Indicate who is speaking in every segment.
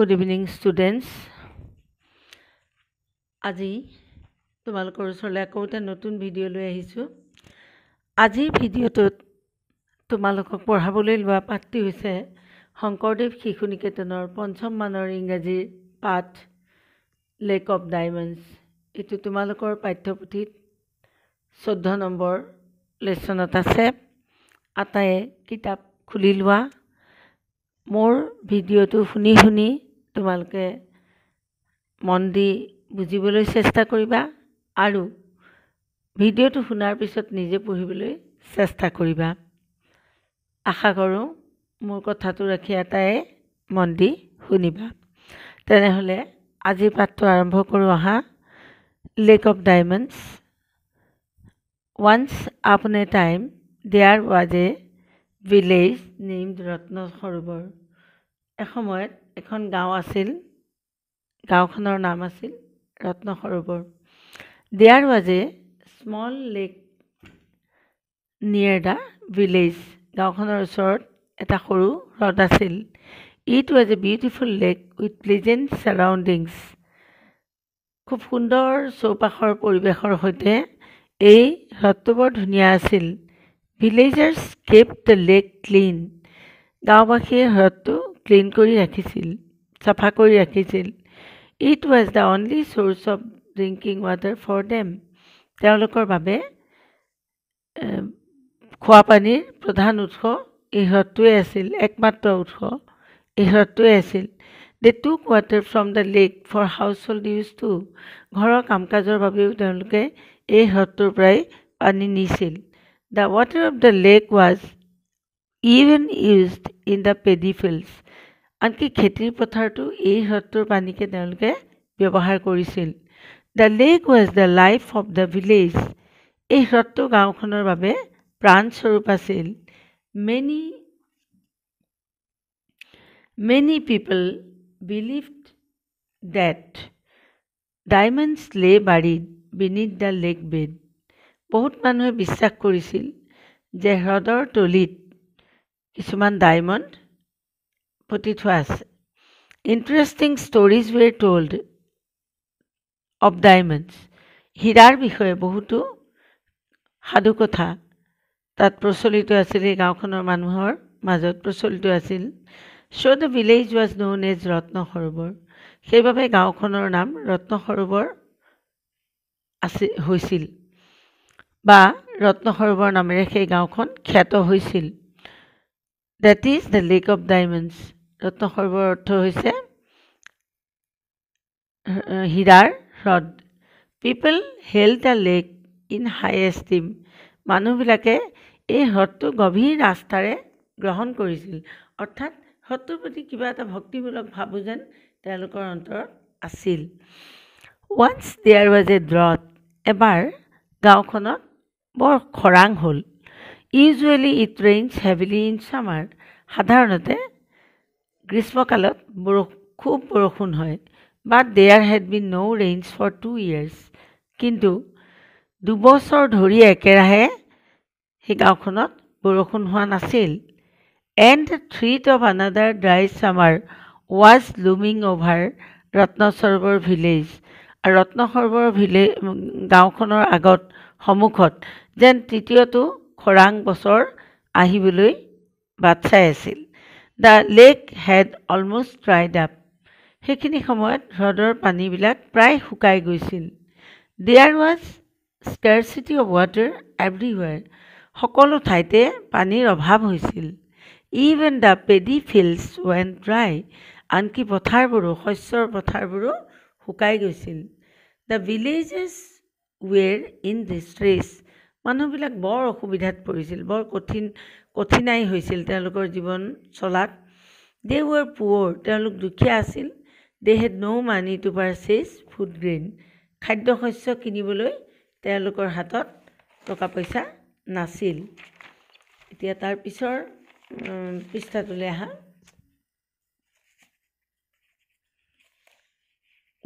Speaker 1: good evening students আজি তোমালোকৰ ওচৰলৈ আকৌ এটা নতুন ভিডিঅ'লৈ আহিছোঁ আজিৰ ভিডিঅ'টোত তোমালোকক পঢ়াবলৈ লোৱা পাঠটি হৈছে শংকৰদেৱ শিশু নিকেতনৰ পঞ্চম মানৰ ইংৰাজীৰ পাঠ লেক অৱ ডায়মণ্ডছ এইটো তোমালোকৰ পাঠ্যপুথিত চৈধ্য নম্বৰ লেশ্যনত আছে আটাইয়ে কিতাপ খুলি লোৱা মোৰ ভিডিঅ'টো শুনি শুনি তোমালোকে মন দি বুজিবলৈ চেষ্টা কৰিবা আৰু ভিডিঅ'টো শুনাৰ পিছত নিজে পঢ়িবলৈ চেষ্টা কৰিবা আশা কৰোঁ মোৰ কথাটো ৰাখি এটাই মন দি শুনিবা তেনেহ'লে আজিৰ পাঠটো আৰম্ভ কৰোঁ আহা lake of diamonds once upon a time there was a village name Ratna Sarobar এসময়ত এখন গাঁও আছিল গাঁওখনৰ নাম আছিল ৰত্ন সৰোবৰ was a small lake near the village গাঁওখনৰ ওচৰত এটা সৰু হ্ৰদ আছিল it was a beautiful lake with pleasant surroundings খুব সুন্দৰ চৌপাশৰ পৰিৱেশৰ সৈতে এই হ্ৰদটো বৰ ধুনীয়া আছিল villagers Cape the lake clean গাঁওবাসীয়ে হ্ৰদটো ক্লিন কৰি ৰাখিছিল চাফা কৰি ৰাখিছিল it was the only source of drinking water for them তেওঁলোকৰ বাবে খোৱা পানীৰ প্ৰধান উৎস ইহঁতটোৱে আছিল একমাত্ৰ উৎস ইহঁতটোৱে আছিল they took water from the lake for household use too ঘৰৰ কাম কাজৰ বাবেও তেওঁলোকে এই হ্ৰদটোৰ পৰাই পানী নিছিল the water of the lake was even used in the paddy fields আনকি খেতিৰ পথাৰতো এই হ্ৰদটোৰ পানীকে তেওঁলোকে ব্যৱহাৰ কৰিছিল the lake was the life of the village এই হ্ৰদটো গাঁওখনৰ বাবে প্ৰাণস্বৰূপ আছিল many many people believed that diamonds lay buried beneath the lake bed বহুত মানুহে বিশ্বাস কৰিছিল যে হ্ৰদৰ তলিত কিছুমান ডায়মণ্ড পতি থোৱা আছে interesting stories were told of diamonds হীৰাৰ বিষয়ে বহুতো সাধুকথা তাত প্ৰচলিত আছিল এই গাঁওখনৰ মানুহৰ মাজত প্ৰচলিত আছিল so' the village was known as Ratna Sarobar সেইবাবে গাঁওখনৰ নাম ৰত্ন সৰোবৰ আছি হৈছিল বা ৰত্ন সৰোবৰ নামেৰে সেই গাঁওখন খ্যাত হৈছিল that is the lake of diamonds Ratnasarobar অৰ্থ হৈছে হীৰাৰ হ্ৰদ people held the lake in high esteem মানুহবিলাকে এই হ্ৰদটো গভীৰ আস্থাৰে গ্ৰহণ কৰিছিল অৰ্থাৎ হ্ৰদটোৰ প্ৰতি কিবা এটা ভক্তিমূলক ভাবো যেন তেওঁলোকৰ অন্তৰত আছিল ৱান্স দেয়াৰ ৱাজ এ হ্ৰদ এবাৰ গাঁওখনত বৰ খৰাং হ'ল usually it rains heavily in summer সাধাৰণতে গ্ৰীষ্মকালত বৰ খুব বৰষুণ হয় but there had been no' rains for two years কিন্তু দুবছৰ ধৰি একেৰাহে সেই গাঁওখনত বৰষুণ হোৱা নাছিল and three top another dry summer was looming over Ratnasarobar village আৰু ৰত্নসৰোবৰ ভিলেজ গাঁওখনৰ আগত সন্মুখত যেন তৃতীয়টো খৰাং বছৰ আহিবলৈ বাট চাই আছিল the lake had almost dried up সেইখিনি সময়ত হ্ৰদৰ পানীবিলাক প্ৰায় শুকাই গৈছিল there was scarcity of water everywhere সকলো ঠাইতে পানীৰ অভাৱ হৈছিল even the paddy fields were dry আনকি পথাৰবোৰো শস্যৰ পথাৰবোৰো শুকাই গৈছিল the villages were in distress মানুহবিলাক বৰ অসুবিধাত পৰিছিল বৰ কঠিন কঠিনাই হৈছিল তেওঁলোকৰ জীৱন চলাত দে ৱাৰ পুৱৰ তেওঁলোক দুখীয়া আছিল they had no' money to purchase food grain খাদ্য শস্য কিনিবলৈ তেওঁলোকৰ হাতত টকা পইচা নাছিল এতিয়া তাৰ পিছৰ পৃষ্ঠাটোলৈ আহা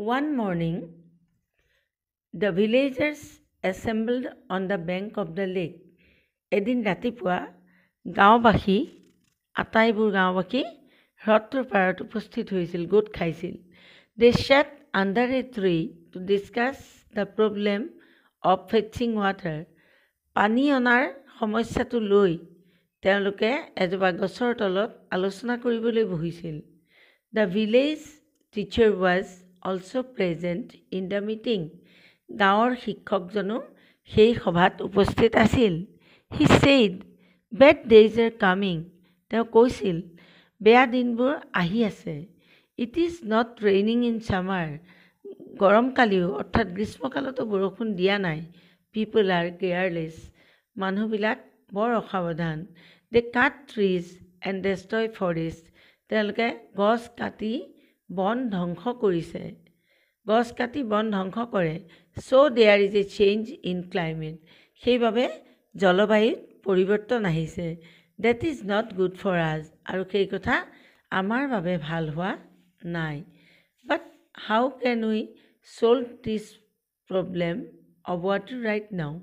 Speaker 1: one morning the villagers assembled on the bank of the lake এদিন ৰাতিপুৱা গাঁওবাসী আটাইবোৰ গাঁওবাসী হ্ৰদটোৰ পাৰত উপস্থিত হৈছিল গোট খাইছিল they sat under a tree to discuss the problem of fetching water পানী অনাৰ সমস্যাটো লৈ তেওঁলোকে এজোপা গছৰ তলত আলোচনা কৰিবলৈ বহিছিল the village teacher was also' present in the meeting গাঁৱৰ শিক্ষকজনো সেই সভাত উপস্থিত আছিল he said bad days are coming তেওঁ কৈছিল বেয়া দিনবোৰ আহি আছে ইট ইজ নট ট্ৰেইনিং ইন ছামাৰ গৰমকালিও অৰ্থাৎ গ্ৰীষ্মকালতো বৰষুণ দিয়া নাই পিপল আৰ কেয়াৰলেছ মানুহবিলাক বৰ অসাৱধান they cut trees and destroy forest তেওঁলোকে গছ কাটি বন ধ্বংস কৰিছে গছ কাটি বন ধ্বংস কৰে so' there is a change in climate সেইবাবে জলবায়ুত পৰিৱৰ্তন আহিছে that is not good for us আৰু সেই কথা আমাৰ বাবে ভাল হোৱা নাই but how can we solve this problem award right now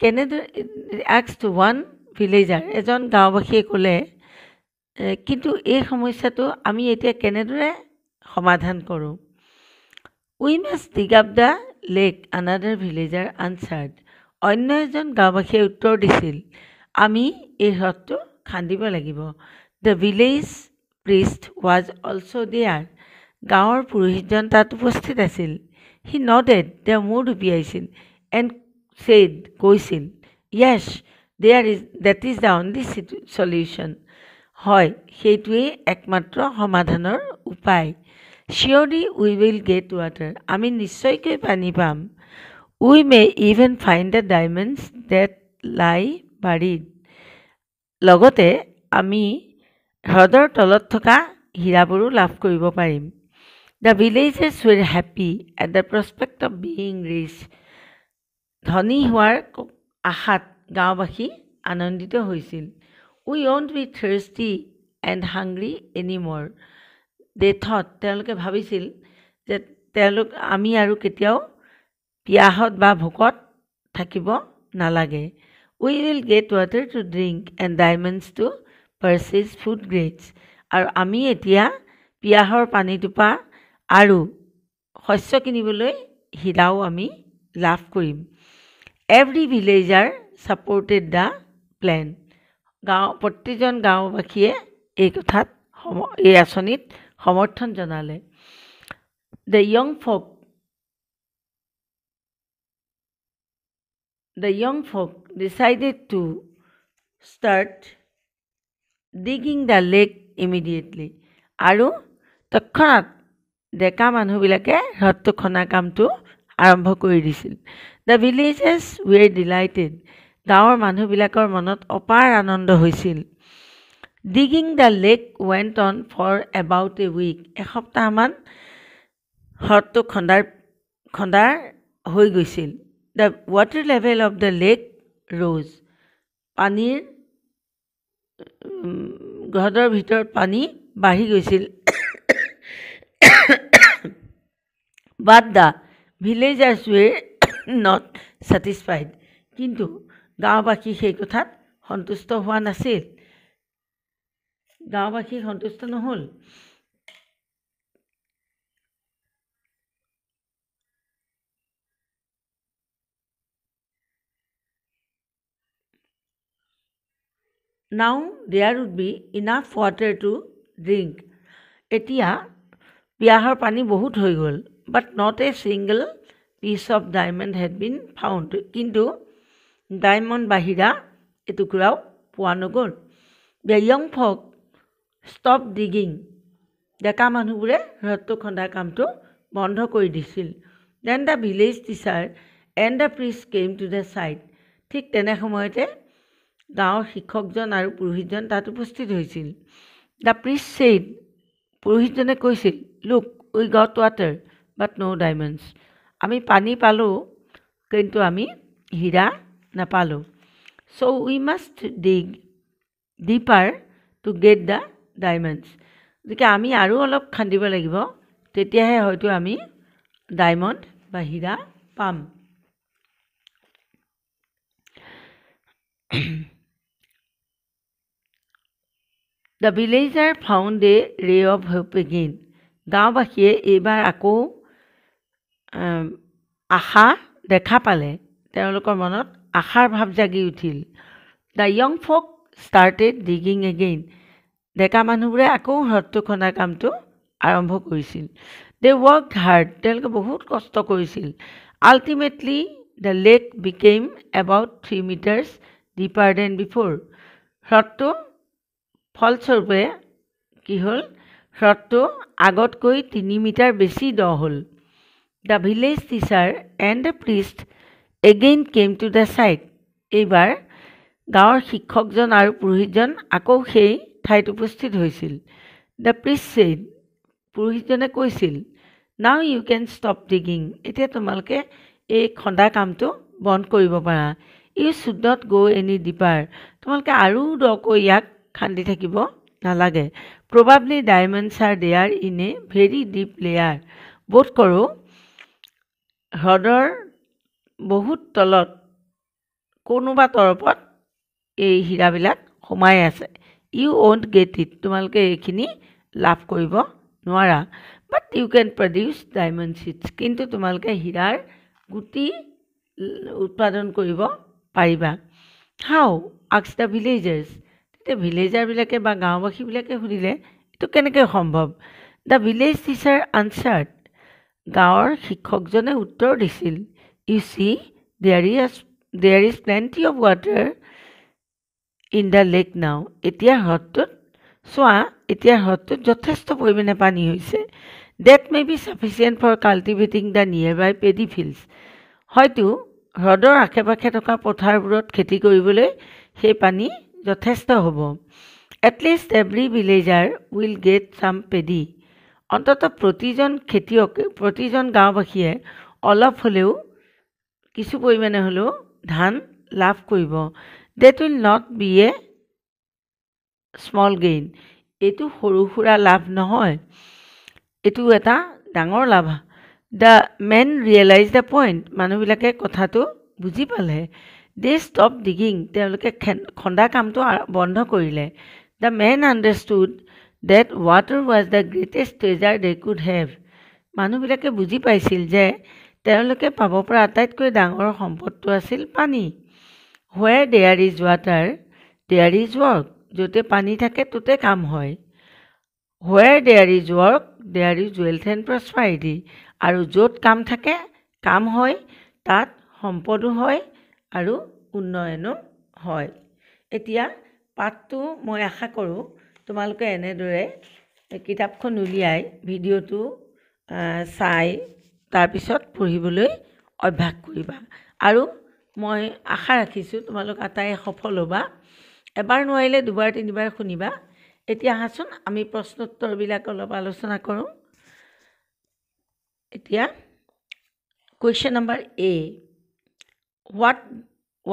Speaker 1: কেনেদৰে এক্স টু ওৱান ভিলেজাৰ এজন গাঁওবাসীয়ে ক'লে কিন্তু এই সমস্যাটো আমি এতিয়া কেনেদৰে সমাধান কৰোঁ we must dig up the lake another villager answered অন্য এজন গাঁওবাসীয়ে উত্তৰ দিছিল আমি এই হ্ৰদটো খান্দিব লাগিব the village priest was also' there গাঁৱৰ পুৰোহিতজন তাত উপস্থিত আছিল সি নডেড তেওঁ মূৰ ডুবিয়াইছিল এণ্ড চেড কৈছিল yes there is that is the only solution হয় সেইটোৱেই একমাত্ৰ সমাধানৰ উপায় surely we will get water আমি নিশ্চয়কৈ পানী পাম we may even find the diamonds that lie buried লগতে আমি হ্ৰদৰ তলত থকা হীৰাবোৰো লাভ কৰিব পাৰিম the villages were happy at the prospect of being rich ধনী হোৱাৰ আশাত গাঁওবাসী আনন্দিত হৈছিল we won't be thirsty and hungry anymore ডেথত তেওঁলোকে ভাবিছিল যে তেওঁলোক আমি আৰু কেতিয়াও পিয়াহত বা ভোকত থাকিব নালাগে we will get water to drink and diamonds to purchase food grains আৰু আমি এতিয়া পিয়াহৰ পানীটোপা আৰু শস্য কিনিবলৈ হীৰাও আমি লাভ কৰিম every villager supported the plan গাঁও প্ৰতিজন গাঁওবাসীয়ে এই কথাত সম এই আঁচনিত সমৰ্থন জনালে the young folk the young folk decided to start digging the lake immediately আৰু তৎক্ষণাত ডেকা মানুহবিলাকে হ্ৰদটো খনা কামটো আৰম্ভ কৰি দিছিল দ্য ভিলেজেছ ৱেৰ ডিলাইটেড গাঁৱৰ মানুহবিলাকৰ মনত অপাৰ আনন্দ হৈছিল digging the lake went on for about a week এসপ্তাহমান হ্ৰদটো খন্দাৰ খন্দাৰ হৈ গৈছিল the water level of the lake rose পানীৰ হ্ৰদৰ ভিতৰত পানী বাঢ়ি গৈছিল but the villagers were not satisfied কিন্তু গাঁওবাসী সেই কথাত সন্তুষ্ট হোৱা নাছিল গাঁওবাসী সন্তুষ্ট নহ'ল now there would be enough water to drink এতিয়া পিয়াহৰ পানী বহুত হৈ গ'ল but not a single piece of diamond had been found কিন্তু ডায়মণ্ড বাহিৰা এটুকুৰাও পোৱা নগ'ল বেয়ং ফক ষ্টপ ডিগিং ডেকা মানুহবোৰে হ্ৰদটো খন্দা কামটো বন্ধ কৰি দিছিল then the village teacher and the priest came to the site ঠিক তেনে সময়তে গাঁৱৰ শিক্ষকজন আৰু পুৰোহিতজন তাত উপস্থিত হৈছিল দ্য প্ৰিজ ছেইড পুৰোহিতজনে কৈছিল look we got water but no' diamonds আমি পানী পালোঁ কিন্তু আমি হীৰা নাপালোঁ so' we must dig deeper to get the diamonds গতিকে আমি আৰু অলপ খান্দিব লাগিব তেতিয়াহে হয়তো আমি ডায়মণ্ড বা হীৰা পাম দ্য ভিলেজাৰ ফাউণ্ড এ ৰে অফ হেপ এগেইন গাঁওবাসীয়ে এইবাৰ আকৌ আশা দেখা পালে তেওঁলোকৰ মনত আশাৰ ভাৱ জাগি উঠিল the young folk started digging again ডেকা মানুহবোৰে আকৌ হ্ৰদটো খন্দা কামটো আৰম্ভ কৰিছিল দে ৱৰ্ক হাৰ্ড তেওঁলোকে বহুত কষ্ট কৰিছিল ultimately the lake became about three metres deeper than before হ্ৰদটো ফলস্বৰূপে কি হ'ল হ্ৰদটো আগতকৈ তিনি মিটাৰ বেছি দ হ'ল the village teacher and the priest again came to the site এইবাৰ গাঁৱৰ শিক্ষকজন আৰু পুৰোহিতজন আকৌ সেই ঠাইত উপস্থিত হৈছিল দ্য প্ৰিচেইড পুৰোহিতজনে কৈছিল now you can stop digging এতিয়া তোমালোকে এই খন্দা কামটো বন্ধ কৰিব পাৰা ইউ চুদত গ' এনি ডিপাৰ তোমালোকে আৰু দকৈ ইয়াক খান্দি থাকিব নালাগে probably diamonds are there in a very deep layer বোধ কৰোঁ হ্ৰদৰ বহুত তলত কোনোবা তৰপত এই হীৰাবিলাক সোমাই আছে ইউ অ'ন্ট গেট ইট তোমালোকে এইখিনি লাভ কৰিব নোৱাৰা but you can produce diamond seeds কিন্তু তোমালোকে হীৰাৰ গুটি উৎপাদন কৰিব পাৰিবা হাও আক্স দ্য ভিলেজাৰ্ছ তেতিয়া ভিলেজাৰবিলাকে বা গাঁওবাসীবিলাকে সুধিলে এইটো কেনেকৈ সম্ভৱ দ্য ভিলেজ টিচাৰ আনচাৰ্ড গাঁৱৰ শিক্ষকজনে উত্তৰ দিছিল you see there is there is plenty of water in the lake now এতিয়া হ্ৰদটোত চোৱা এতিয়া হ্ৰদটোত যথেষ্ট পৰিমাণে পানী হৈছে that may be sufficient for cultivating the nearby paddy fields হয়তো হ্ৰদৰ আশে পাশে থকা পথাৰবোৰত খেতি কৰিবলৈ সেই পানী যথেষ্ট হ'ব at least every villager will get some paddy অন্তত প্ৰতিজন খেতিয়ক প্ৰতিজন গাঁওবাসীয়ে অলপ হ'লেও কিছু পৰিমাণে হ'লেও ধান লাভ কৰিব that will not be a small gain এইটো সৰু সুৰা লাভ নহয় এইটো এটা ডাঙৰ লাভ the men realize the point মানুহবিলাকে কথাটো বুজি পালে দে ষ্টপ ডিগিং তেওঁলোকে খন্দা কামটো বন্ধ কৰিলে the men understood that water was the greatest treasure they could have মানুহবিলাকে বুজি পাইছিল যে তেওঁলোকে পাব পৰা আটাইতকৈ ডাঙৰ সম্পদটো আছিল পানী হুৱেৰ ডেয়াৰ যোৱা তাৰ ডেয়াৰী ইজ য'তে পানী থাকে ত'তে কাম হয় where there is work there is wealth আৰু য'ত কাম থাকে কাম হয় তাত সম্পদো হয় আৰু উন্নয়নো হয় এতিয়া পাঠটো মই আশা কৰোঁ তোমালোকে এনেদৰে কিতাপখন উলিয়াই ভিডিঅ'টো চাই তাৰপিছত পঢ়িবলৈ অভ্যাস কৰিবা আৰু মই আশা ৰাখিছোঁ তোমালোক আটাই সফল হ'বা এবাৰ নোৱাৰিলে দুবাৰ তিনিবাৰ শুনিবা এতিয়া আহাচোন আমি প্ৰশ্নোত্তৰবিলাক অলপ আলোচনা কৰোঁ এতিয়া question number A what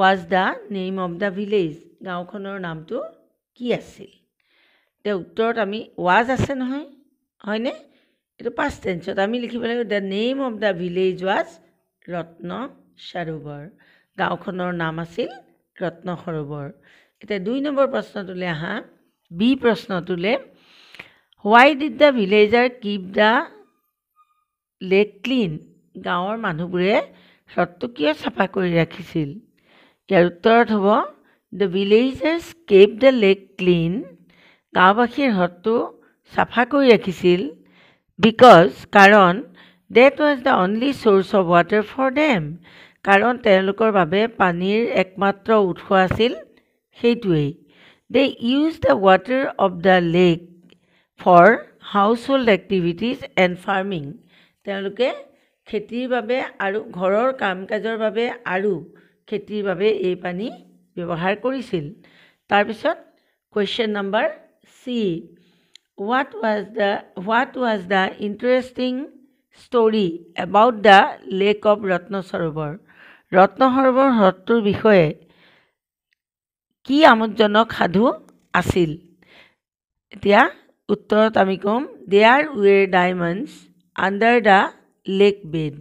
Speaker 1: was the name of the village গাঁওখনৰ নামটো কি আছিল এতিয়া উত্তৰত আমি ৱাজ আছে নহয় হয়নে এইটো পাষ্ট টেঞ্চত আমি লিখিব লাগিব the name of the village was Ratna Sarobar গাঁওখনৰ নাম আছিল ৰত্ন সৰোবৰ এতিয়া দুই নম্বৰ প্ৰশ্নটোলৈ আহা বি প্ৰশ্নটোলৈ why did the villager keep the lake clean গাঁৱৰ মানুহবোৰে হ্ৰদটো কিয় চাফা কৰি ৰাখিছিল ইয়াৰ উত্তৰত হ'ব the villagers Cape the lake clean গাঁওবাসীৰ হ্ৰদটো চাফা কৰি ৰাখিছিল বিকজ কাৰণ that was the only source of water for them কাৰণ তেওঁলোকৰ বাবে পানীৰ একমাত্ৰ উৎস আছিল সেইটোৱেই they use the water of the lake for household activities and farming তেওঁলোকে খেতিৰ বাবে আৰু ঘৰৰ কাম কাজৰ বাবে আৰু খেতিৰ বাবে এই পানী ব্যৱহাৰ কৰিছিল তাৰপিছত question number C what was the what was the interesting story about the lake of ৰত্নস্বৰূপৰ ৰত্ন ৰত্নসৰ্বৰ হ্ৰদটোৰ বিষয়ে কি আমোদজনক সাধু আছিল এতিয়া উত্তৰত আমি ক'ম there were diamonds under the lake bed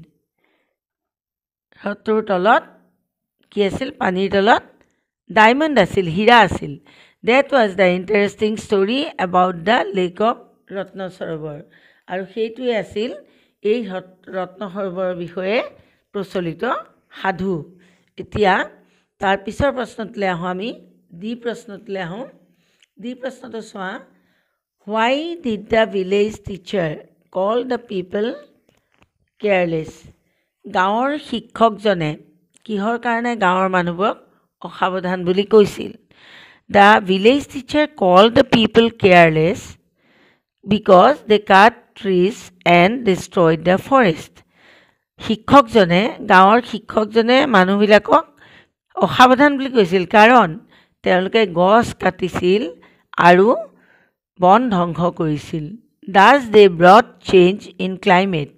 Speaker 1: হ্ৰদটোৰ তলত কি আছিল পানীৰ তলত ডাইমণ্ড আছিল হীৰা আছিল that was the interesting story about the lake of Ratna Sarobar আৰু সেইটোৱে আছিল এই ৰত্নসৰোবৰৰ বিষয়ে প্ৰচলিত সাধু এতিয়া তাৰ পিছৰ প্ৰশ্নটোলৈ আহোঁ আমি দ্বি প্ৰশ্নটোলৈ আহোঁ দি প্ৰশ্নটো চোৱা why did the village teacher call the people careless গাঁৱৰ শিক্ষকজনে কিহৰ কাৰণে গাঁৱৰ মানুহবোৰক অসাৱধান বুলি কৈছিল the village teacher call the people careless because they cut trees and destroy the forest শিক্ষকজনে গাঁৱৰ শিক্ষকজনে মানুহবিলাকক অসাৱধান বুলি কৈছিল কাৰণ তেওঁলোকে গছ কাটিছিল আৰু বন ধ্বংস কৰিছিল thus they brought change in climate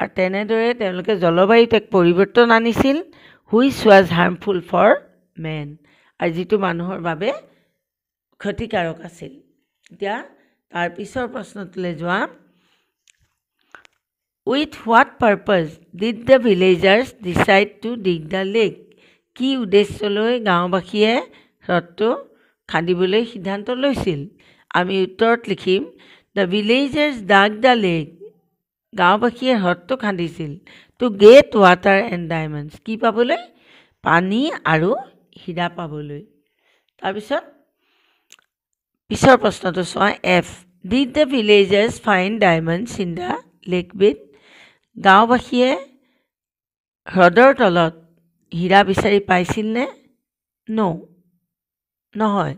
Speaker 1: আৰু তেনেদৰে তেওঁলোকে জলবায়ুত এক পৰিৱৰ্তন আনিছিল which was harmful for men আৰু যিটো মানুহৰ বাবে ক্ষতিকাৰক আছিল এতিয়া তাৰ পিছৰ প্ৰশ্নটোলৈ যোৱা with what purpose did the villagers decide to dig the lake কি উদ্দেশ্যলৈ গাঁওবাসীয়ে হ্ৰদটো খান্দিবলৈ সিদ্ধান্ত লৈছিল আমি উত্তৰত লিখিম the villagers dug the lake গাঁওবাসীয়ে হ্ৰদটো খান্দিছিল to get water and diamonds কি পাবলৈ পানী আৰু হীৰা পাবলৈ তাৰপিছত পিছৰ প্ৰশ্নটো চোৱা if did the villagers find diamonds in the lake bed গাঁওবাসীয়ে হ্ৰদৰ তলত হীৰা বিচাৰি পাইছিল নে নৌ নহয়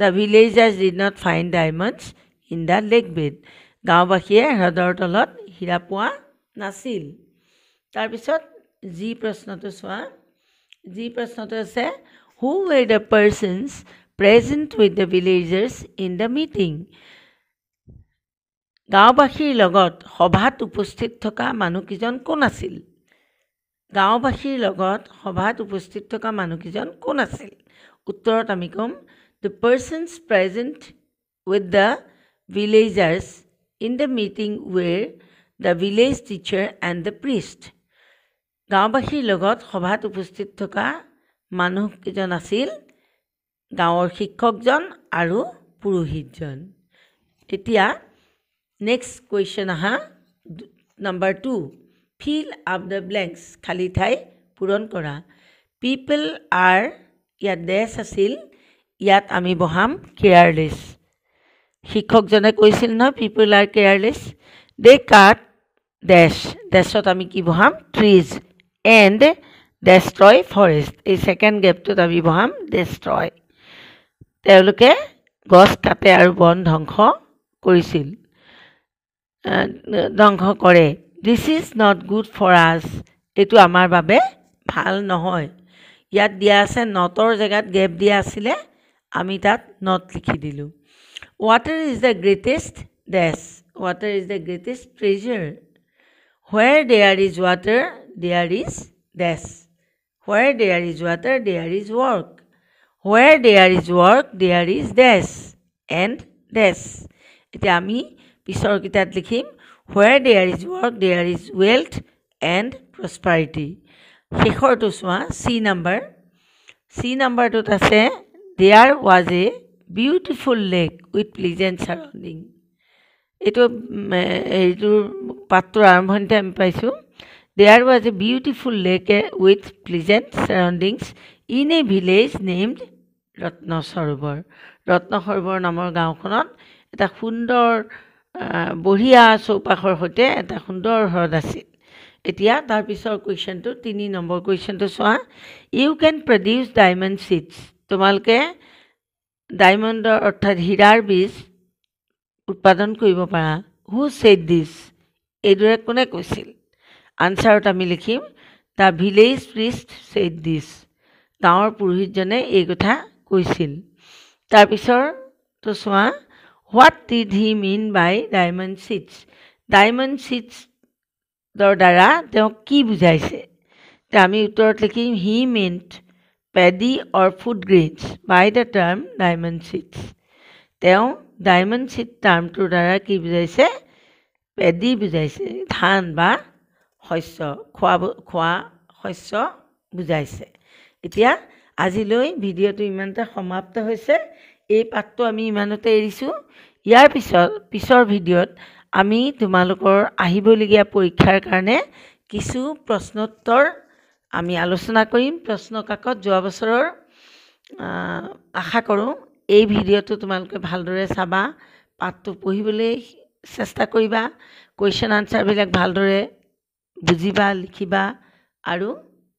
Speaker 1: the villagers did not find diamonds in the lake bed গাঁওবাসীয়ে হ্ৰদৰ তলত হীৰা পোৱা নাছিল তাৰপিছত যি প্ৰশ্নটো চোৱা যি প্ৰশ্নটো আছে who were the persons present with the villagers in the meeting গাঁওবাসীৰ লগত সভাত উপস্থিত থকা মানুহকেইজন কোন আছিল গাঁওবাসীৰ লগত সভাত উপস্থিত থকা মানুহকেইজন কোন আছিল উত্তৰত আমি ক'ম the persons present with the villagers in the meeting were the village teacher and the priest গাঁওবাসীৰ লগত সভাত উপস্থিত থকা মানুহকেইজন আছিল গাঁৱৰ শিক্ষকজন আৰু পুৰোহিতজন এতিয়া নেক্সট কুৱেশ্যন আহা number two fill up the blanks খালী ঠাই পূৰণ কৰা পিপল আৰ ইয়াত ডেছ আছিল ইয়াত আমি বহাম কেয়াৰলেছ শিক্ষকজনে কৈছিল নহয় পিপল আৰ কেয়াৰলেছ দে কাট ডেছ ডেছত আমি কি বহাম ট্ৰিজ এণ্ড ডেষ্ট্ৰয় ফৰেষ্ট এই ছেকেণ্ড গেপটোত আমি বহাম ডেষ্ট্ৰয় তেওঁলোকে গছ কাটে আৰু বন ধ্বংস কৰিছিল ধ্বংস কৰে this is not good for us এইটো আমাৰ বাবে ভাল নহয় ইয়াত দিয়া আছে নটৰ জেগাত গেপ দিয়া আছিলে আমি তাত নট লিখি দিলোঁ water is the greatest dash water is the greatest treasure where there is water there is dash where there is water there is work where there is work there is dash and dash এতিয়া আমি পিছৰ কিতাপ লিখিম where there is work there is wealth and prosperity শেষৰটো চোৱা C number C নাম্বাৰটোত আছে there was a beautiful lake with pleasant surrounding এইটো হেৰিটোৰ পাঠটোৰ আৰম্ভণিতে আমি পাইছোঁ there was a beautiful lake a with pleasant surroundings in a village named Ratnasarobar Ratnasarobar নামৰ গাঁওখনত এটা সুন্দৰ বঢ়িয়া চৌপাশৰ সৈতে এটা সুন্দৰ হ্ৰদ আছিল এতিয়া তাৰপিছৰ কুৱেশ্যনটো তিনি নম্বৰ কুৱেশ্যনটো চোৱা you can produce diamond seeds তোমালোকে ডায়মণ্ডৰ অৰ্থাৎ হীৰাৰ বীজ উৎপাদন কৰিব পাৰা হু ছেড দিছ এইদৰে কোনে কৈছিল আনচাৰত আমি লিখিম the village priest said this গাঁৱৰ পুৰোহিতজনে এই কথা কৈছিল তাৰপিছৰটো চোৱা what did he mean by diamond seeds diamond ছিটছৰ দ্বাৰা তেওঁক কি বুজাইছে এতিয়া আমি উত্তৰত লিখিম he meant paddy or food grains by the term diamond seeds তেওঁ ডায়মণ্ড ছিট টাৰ্মটোৰ দ্বাৰা কি বুজাইছে পেডি বুজাইছে ধান বা শস্য খোৱা খোৱা শস্য বুজাইছে এতিয়া আজিলৈ ভিডিঅ'টো ইমানতে সমাপ্ত হৈছে এই পাঠটো আমি ইমানতে এৰিছোঁ ইয়াৰ পিছত পিছৰ ভিডিঅ'ত আমি তোমালোকৰ আহিবলগীয়া পৰীক্ষাৰ কাৰণে কিছু প্ৰশ্নোত্তৰ আমি আলোচনা কৰিম প্ৰশ্ন কাকত যোৱা বছৰৰ আশা কৰোঁ এই ভিডিঅ'টো তোমালোকে ভালদৰে চাবা পাঠটো পঢ়িবলৈ চেষ্টা কৰিবা কুৱেশ্যন আনচাৰবিলাক ভালদৰে বুজিবা লিখিবা আৰু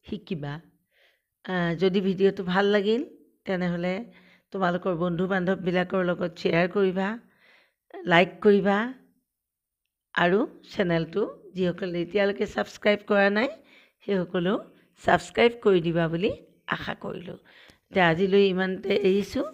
Speaker 1: শিকিবা যদি ভিডিঅ'টো ভাল লাগিল তেনেহ'লে তোমালোকৰ বন্ধু বান্ধৱবিলাকৰ লগত শ্বেয়াৰ কৰিবা লাইক কৰিবা আৰু চেনেলটো যিসকলে এতিয়ালৈকে ছাবস্ক্ৰাইব কৰা নাই সেইসকলেও ছাবস্ক্ৰাইব কৰি দিবা বুলি আশা কৰিলোঁ এতিয়া আজিলৈ ইমানতে এৰিছোঁ